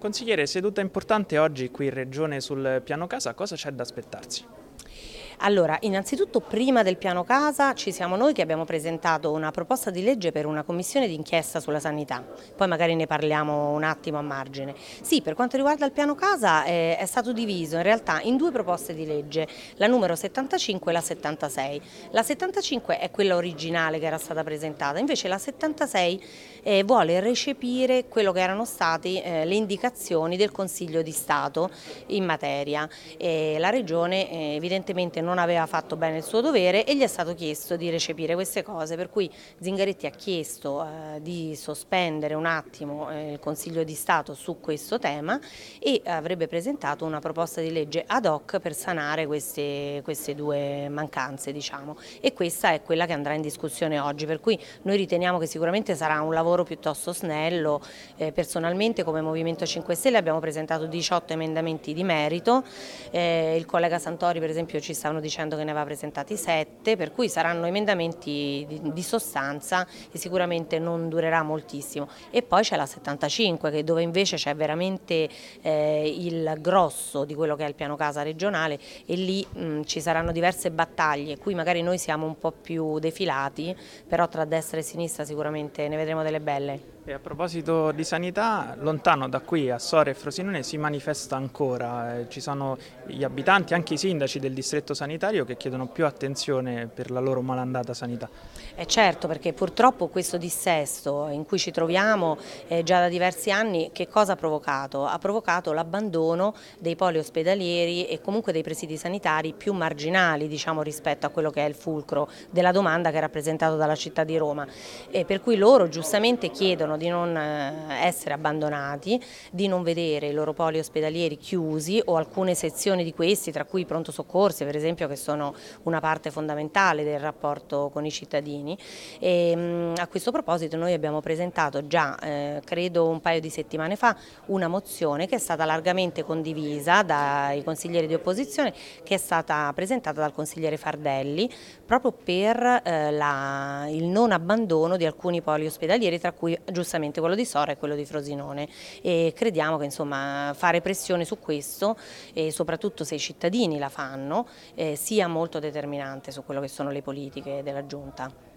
Consigliere, seduta importante oggi qui in Regione sul piano casa, cosa c'è da aspettarsi? Allora, innanzitutto prima del piano casa ci siamo noi che abbiamo presentato una proposta di legge per una commissione d'inchiesta sulla sanità, poi magari ne parliamo un attimo a margine. Sì, per quanto riguarda il piano casa eh, è stato diviso in realtà in due proposte di legge, la numero 75 e la 76. La 75 è quella originale che era stata presentata, invece la 76 eh, vuole recepire quello che erano state eh, le indicazioni del Consiglio di Stato in materia. E eh, la Regione eh, evidentemente evidentemente non aveva fatto bene il suo dovere e gli è stato chiesto di recepire queste cose, per cui Zingaretti ha chiesto eh, di sospendere un attimo eh, il Consiglio di Stato su questo tema e avrebbe presentato una proposta di legge ad hoc per sanare queste, queste due mancanze diciamo. e questa è quella che andrà in discussione oggi, per cui noi riteniamo che sicuramente sarà un lavoro piuttosto snello, eh, personalmente come Movimento 5 Stelle abbiamo presentato 18 emendamenti di merito, eh, il collega Santori per esempio esempio ci stavano dicendo che ne aveva presentati sette, per cui saranno emendamenti di, di sostanza e sicuramente non durerà moltissimo. E poi c'è la 75 dove invece c'è veramente eh, il grosso di quello che è il piano casa regionale e lì mh, mm, ci saranno diverse battaglie, qui magari noi siamo un po' più defilati, però tra destra e sinistra sicuramente ne vedremo delle belle. E a proposito di sanità, lontano da qui a Sora e Frosinone si manifesta ancora, eh, ci sono gli abitanti, anche i sindaci del distretto distretto sanitario che chiedono più attenzione per la loro malandata sanità. Eh certo, perché purtroppo questo dissesto in cui ci troviamo eh, già da diversi anni, che cosa ha provocato? Ha provocato l'abbandono dei poli ospedalieri e comunque dei presidi sanitari più marginali diciamo, rispetto a quello che è il fulcro della domanda che è rappresentato dalla città di Roma. E eh, per cui loro giustamente chiedono di non eh, essere abbandonati, di non vedere i loro poli ospedalieri chiusi o alcune sezioni di questi, tra cui pronto soccorso, concorsi per esempio che sono una parte fondamentale del rapporto con i cittadini e a questo proposito noi abbiamo presentato già eh, credo un paio di settimane fa una mozione che è stata largamente condivisa dai consiglieri di opposizione che è stata presentata dal consigliere Fardelli proprio per eh, la, il non abbandono di alcuni poli ospedalieri tra cui giustamente quello di Sora e quello di Frosinone e crediamo che insomma fare pressione su questo e soprattutto se i cittadini la fanno eh, sia molto determinante su quello che sono le politiche della Giunta.